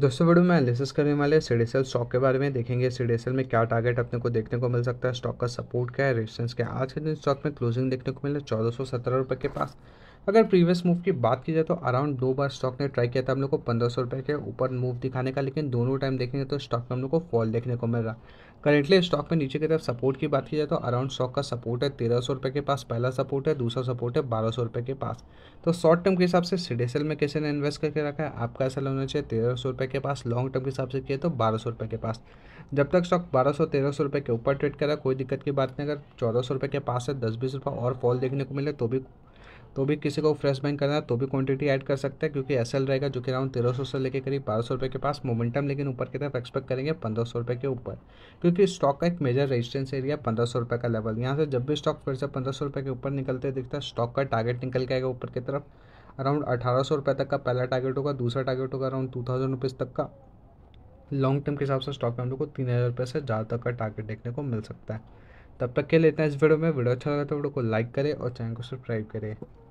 दोस्तों वीडियो में एनालिसिस करने वाले सीडीएसएल स्टॉक के बारे में देखेंगे सीडीएसएल में क्या टारगेट अपने को देखने को मिल सकता है स्टॉक का सपोर्ट क्या है रेजिस्टेंस क्या है आज के दिन स्टॉक में क्लोजिंग देखने को है चौदह सौ सत्रह रुपये के पास अगर प्रीवियस मूव की बात की जाए तो अराउंड दो बार स्टॉक ने ट्राई किया था हम लोग को पंद्रह सौ रुपये के ऊपर मूव दिखाने का लेकिन दोनों टाइम देखेंगे तो स्टॉक में हम लोग को फॉल देखने को मिल रहा करेंटली स्टॉक में नीचे की तरफ सपोर्ट की बात की जाए तो अराउंड स्टॉक का सपोर्ट है तेरह सौ रुपये के पास पहला सपोर्ट है दूसरा सपोर्ट है बारह सौ रुपये के पास तो शॉर्ट टर्म के हिसाब से सीडेसल में किसी ने इन्वेस्ट करके रखा है आपका ऐसा होना चाहिए तेरह सौ रुपये के पास लॉन्ग टर्म के हिसाब से किए तो बारह सौ रुपये के पास जब तक स्टॉक बारह सौ तेरह सौ रुपये के ऊपर ट्रेड करा कोई दिक्कत की बात नहीं अगर चौदह सौ रुपये के पास है दस बीस रुपये और फॉल देखने को मिले तो भी तो भी किसी को फ्रेश बैंक करना है तो भी क्वांटिटी ऐड कर सकते हैं क्योंकि एस रहेगा जो कि अराउंड तेरह सौ से लेकर करीब बारह सौ रुपये के पास मोमेंटम लेकिन ऊपर की तरफ एक्सपेक्ट करेंगे पंद्रह सौ रुपये के ऊपर क्योंकि स्टॉक का एक मेजर रेजिस्टेंस एरिया पंद्रह सौ रुपये का लेवल यहाँ से जब भी स्टॉक फिर से पंद्रह सौ रुपये के ऊपर निकलते दिखता है स्टॉक का टारगेट निकल के आएगा ऊपर की तरफ अराउंड अठारह सौ रुपये तक का पहला टारगेट होगा दूसरा टारगेट होगा अराउंड टू थाउजेंड रुपीज़ तक का लॉन्ग टर्म के हिसाब से स्टॉक में हम लोग को तीन हज़ार रुपये से ज़्यादा तक का टारगेट देखने को मिल सकता है तब तक के लेते हैं इस वीडियो में वीडियो अच्छा लगा तो वीडियो को लाइक करें और चैनल को सब्सक्राइब करें